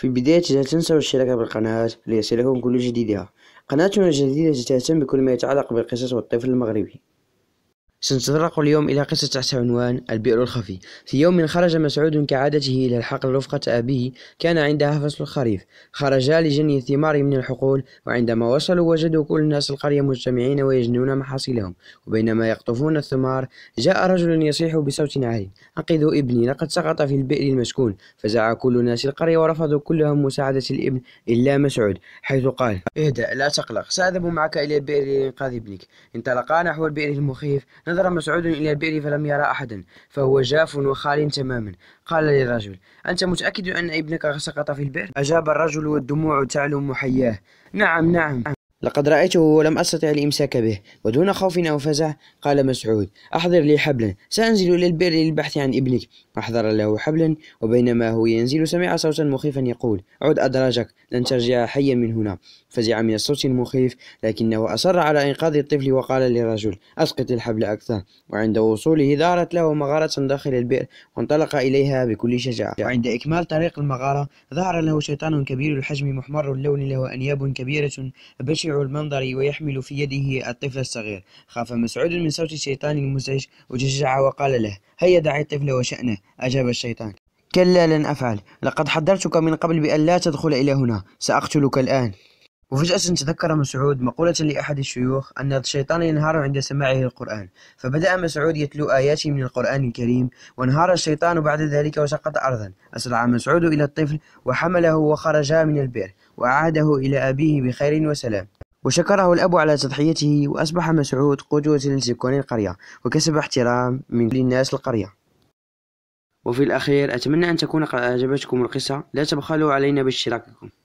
في البداية لا تنسوا الاشتراك بالقناة ليصلكم كل جديدها قناتنا الجديدة تهتم بكل ما يتعلق بالقصص والطفل المغربي سنتطرق اليوم إلى قصة تحت عنوان البئر الخفي في يوم خرج مسعود كعادته إلى الحقل رفقة أبيه كان عندها فصل الخريف خرجا لجني الثمار من الحقول وعندما وصلوا وجدوا كل الناس القرية مجتمعين ويجنون محاصيلهم وبينما يقطفون الثمار جاء رجل يصيح بصوت عالي أنقذوا ابني لقد سقط في البئر المسكون فزع كل الناس القرية ورفضوا كلهم مساعدة الابن إلا مسعود حيث قال اهدأ لا تقلق سأذهب معك إلى البئر لإنقاذ ابنك انطلقا نحو البئر المخيف نظر مسعود إلى البئر فلم يرى أحدا فهو جاف وخال تماما قال للرجل أنت متأكد أن ابنك سقط في البئر؟ أجاب الرجل والدموع تعلو محياه نعم نعم لقد رأيته ولم أستطع الإمساك به ودون خوف أو فزع قال مسعود أحضر لي حبلا سأنزل إلى البئر للبحث عن ابنك أحضر له حبلا وبينما هو ينزل سمع صوتا مخيفا يقول عد أدراجك لن ترجع حيا من هنا فزع من الصوت المخيف لكنه أصر على إنقاذ الطفل وقال للرجل أسقط الحبل أكثر وعند وصوله ظهرت له مغارة داخل البئر وانطلق إليها بكل شجاعة وعند إكمال طريق المغارة ظهر له شيطان كبير الحجم محمر اللون له أنياب كبيرة بشع المنظر ويحمل في يده الطفل الصغير خاف مسعود من صوت الشيطان المزعج وتشجع وقال له هيا دعي الطفل وشأنه أجاب الشيطان كلا لن أفعل لقد حذرتك من قبل بأن لا تدخل إلى هنا سأقتلك الآن وفجأة تذكر مسعود مقولة لأحد الشيوخ أن الشيطان ينهار عند سماعه القرآن فبدأ مسعود يتلو آيات من القرآن الكريم وانهار الشيطان بعد ذلك وسقط أرضا أسرع مسعود إلى الطفل وحمله وخرج من البئر وأعاده إلى أبيه بخير وسلام وشكره الأب على تضحيته وأصبح مسعود قدوة لسكان القرية وكسب احترام من كل الناس القرية وفي الأخير أتمنى أن تكون قد أعجبتكم القصة لا تبخلوا علينا باشتراككم